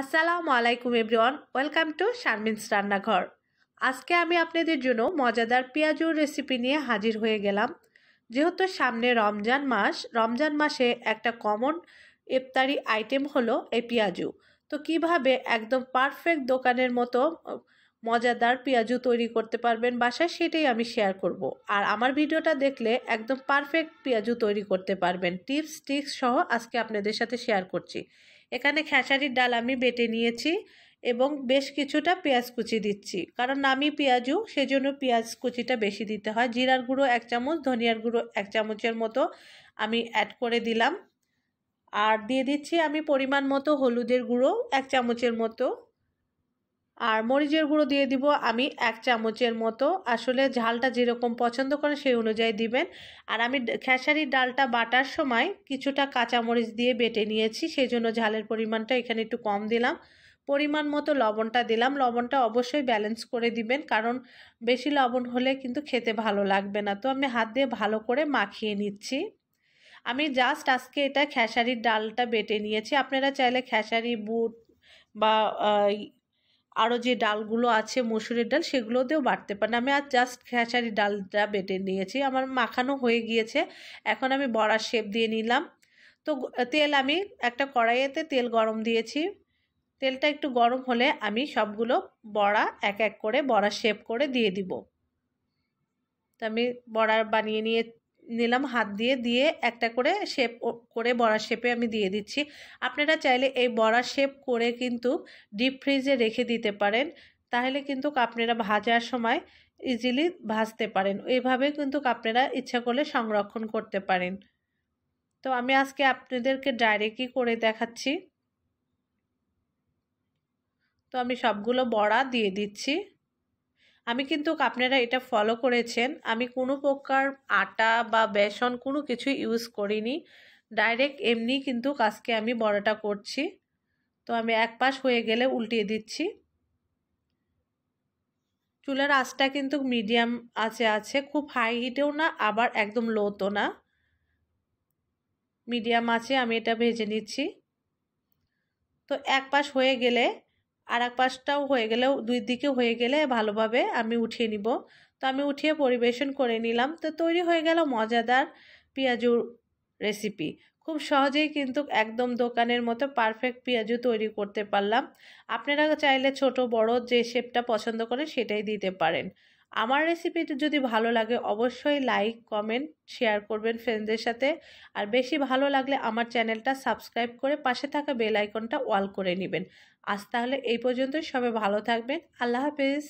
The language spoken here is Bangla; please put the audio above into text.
আসসালামু আলাইকুম এভরিওয়ান ওয়েলকাম টু শারমিনস রান্নাঘর আজকে আমি আপনাদের জন্য মজাদার পেঁয়াজুর রেসিপি নিয়ে হাজির হয়ে গেলাম যেহেতু সামনে রমজান মাস রমজান মাসে একটা কমন ইফতারি আইটেম হলো এই পেঁয়াজু তো কিভাবে একদম পারফেক্ট দোকানের মতো মজাদার পেঁয়াজু তৈরি করতে পারবেন বাসায় সেটাই আমি শেয়ার করব। আর আমার ভিডিওটা দেখলে একদম পারফেক্ট পেঁয়াজু তৈরি করতে পারবেন টিপস টিক্স সহ আজকে আপনাদের সাথে শেয়ার করছি এখানে খেসারির ডাল আমি বেটে নিয়েছি এবং বেশ কিছুটা পেঁয়াজ কুচি দিচ্ছি কারণ নামি পেঁয়াজু সেজন্য পেঁয়াজ কুচিটা বেশি দিতে হয় জিরার গুঁড়ো এক চামচ ধনিয়ার গুঁড়ো এক চামচের মতো আমি অ্যাড করে দিলাম আর দিয়ে দিচ্ছি আমি পরিমাণ মতো হলুদের গুঁড়ো এক চামচের মতো আর মরিচের গুঁড়ো দিয়ে দিব আমি এক চামচের মতো আসলে ঝালটা যেরকম পছন্দ করে সেই অনুযায়ী দিবেন আর আমি খেসারির ডালটা বাটার সময় কিছুটা কাঁচামরিচ দিয়ে বেটে নিয়েছি সেই জন্য ঝালের পরিমাণটা এখানে একটু কম দিলাম পরিমাণ মতো লবণটা দিলাম লবণটা অবশ্যই ব্যালেন্স করে দিবেন কারণ বেশি লবণ হলে কিন্তু খেতে ভালো লাগবে না তো আমি হাত দিয়ে ভালো করে মাখিয়ে নিচ্ছি আমি জাস্ট আজকে এটা খেসারির ডালটা বেটে নিয়েছি আপনারা চাইলে খেসারি বুট বা আরও যে ডালগুলো আছে মসুরের ডাল সেগুলো দিয়েও বাড়তে পারেন আমি আর জাস্ট খেসারি ডালটা বেটে নিয়েছি আমার মাখানো হয়ে গিয়েছে এখন আমি বড়ার শেপ দিয়ে নিলাম তো তেল আমি একটা কড়াইয়েতে তেল গরম দিয়েছি তেলটা একটু গরম হলে আমি সবগুলো বড়া এক এক করে বড়া শেপ করে দিয়ে দিব তো আমি বড়া বানিয়ে নিয়ে নিলাম হাত দিয়ে দিয়ে একটা করে শেপ করে বড়া শেপে আমি দিয়ে দিচ্ছি আপনারা চাইলে এই বড়া শেপ করে কিন্তু ডিপ ফ্রিজে রেখে দিতে পারেন তাহলে কিন্তু আপনারা ভাজার সময় ইজিলি ভাজতে পারেন এইভাবে কিন্তু আপনারা ইচ্ছা করলে সংরক্ষণ করতে পারেন তো আমি আজকে আপনাদেরকে ডাইরেক্টই করে দেখাচ্ছি তো আমি সবগুলো বড়া দিয়ে দিচ্ছি আমি কিন্তু আপনারা এটা ফলো করেছেন আমি কোনো প্রকার আটা বা বেসন কোনো কিছু ইউজ করিনি ডাইরেক্ট এমনি কিন্তু কাজকে আমি বড়টা করছি তো আমি এক পাশ হয়ে গেলে উল্টিয়ে দিচ্ছি চুলার আঁচটা কিন্তু মিডিয়াম আছে আছে খুব হাই হিটেও না আবার একদম লোতো না মিডিয়াম আছে আমি এটা ভেজে নিচ্ছি তো এক পাশ হয়ে গেলে আর এক পাশটাও হয়ে গেলেও দুই দিকে হয়ে গেলে ভালোভাবে আমি উঠিয়ে নিব তো আমি উঠিয়ে পরিবেশন করে নিলাম তো তৈরি হয়ে গেল মজাদার পেঁয়াজুর রেসিপি খুব সহজেই কিন্তু একদম দোকানের মতো পারফেক্ট পেঁয়াজু তৈরি করতে পারলাম আপনারা চাইলে ছোট বড় যে শেপটা পছন্দ করে সেটাই দিতে পারেন আমার রেসিপিটি যদি ভালো লাগে অবশ্যই লাইক কমেন্ট শেয়ার করবেন ফ্রেন্ডদের সাথে আর বেশি ভালো লাগলে আমার চ্যানেলটা সাবস্ক্রাইব করে পাশে থাকা বেল আইকনটা ওয়াল করে নেবেন আজ তাহলে এই পর্যন্তই সবাই ভালো থাকবেন আল্লাহ হাফেজ